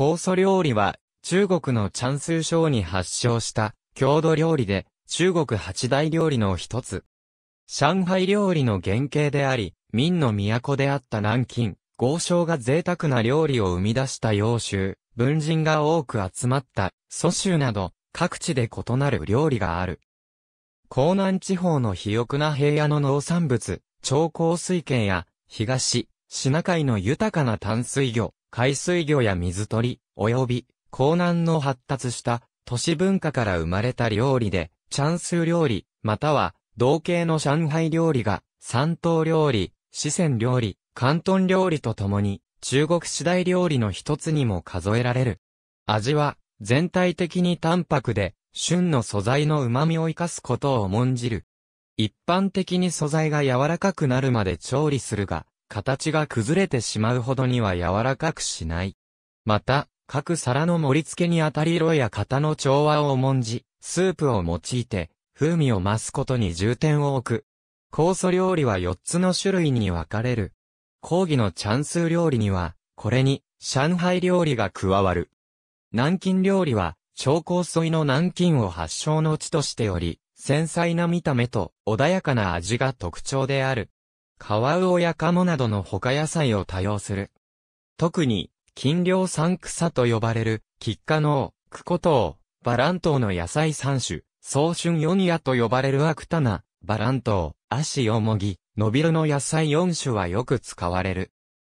酵素料理は、中国のチャンスー省に発祥した、郷土料理で、中国八大料理の一つ。上海料理の原型であり、民の都であった南京、豪商が贅沢な料理を生み出した洋州、文人が多く集まった、蘇州など、各地で異なる料理がある。江南地方の肥沃な平野の農産物、長江水系や、東、シナ海の豊かな淡水魚、海水魚や水鳥、及び、江南の発達した都市文化から生まれた料理で、チャンス料理、または、同系の上海料理が、山東料理、四川料理、広東料理とともに、中国次第料理の一つにも数えられる。味は、全体的に淡白で、旬の素材の旨味を生かすことを重んじる。一般的に素材が柔らかくなるまで調理するが、形が崩れてしまうほどには柔らかくしない。また、各皿の盛り付けにあたり色や型の調和を重んじ、スープを用いて、風味を増すことに重点を置く。酵素料理は4つの種類に分かれる。講義のチャンス料理には、これに、上海料理が加わる。南京料理は、超高素の南京を発祥の地としており、繊細な見た目と穏やかな味が特徴である。カワウオやカモなどの他野菜を多用する。特に、金量産草と呼ばれる、キッカノウ、クコトウ、バラントウの野菜三種、早春ヨニアと呼ばれるアクタナ、バラントウ、アシヨモギ、ノビルの野菜四種はよく使われる。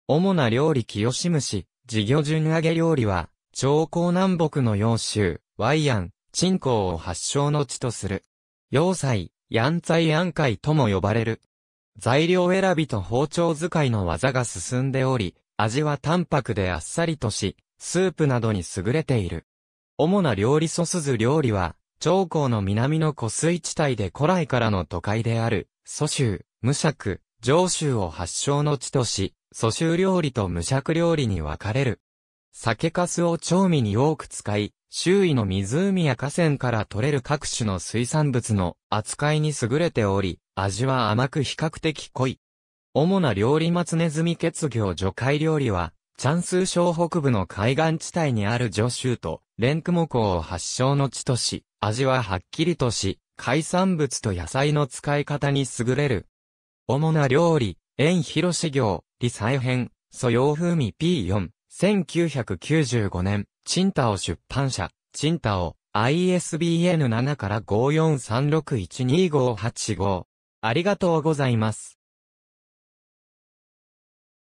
主な料理清し虫、事業順揚げ料理は、長江南北の洋州、ワイアン、チコウを発祥の地とする。洋菜、ヤンツァイヤンカイとも呼ばれる。材料選びと包丁使いの技が進んでおり、味は淡白であっさりとし、スープなどに優れている。主な料理ソス料理は、長江の南の湖水地帯で古来からの都会である、蘇州、無釈、上州を発祥の地とし、蘇州料理と無釈料理に分かれる。酒粕を調味に多く使い、周囲の湖や河川から取れる各種の水産物の扱いに優れており、味は甘く比較的濃い。主な料理松ネズミ血魚除海料理は、チャンスー省北部の海岸地帯にあるジョ州と、レンクモ港を発祥の地とし、味ははっきりとし、海産物と野菜の使い方に優れる。主な料理、縁広し行、理サ編、素養風味 P4、1995年、チンタオ出版社、チンタオ、ISBN7 から543612585。ありがとうございます。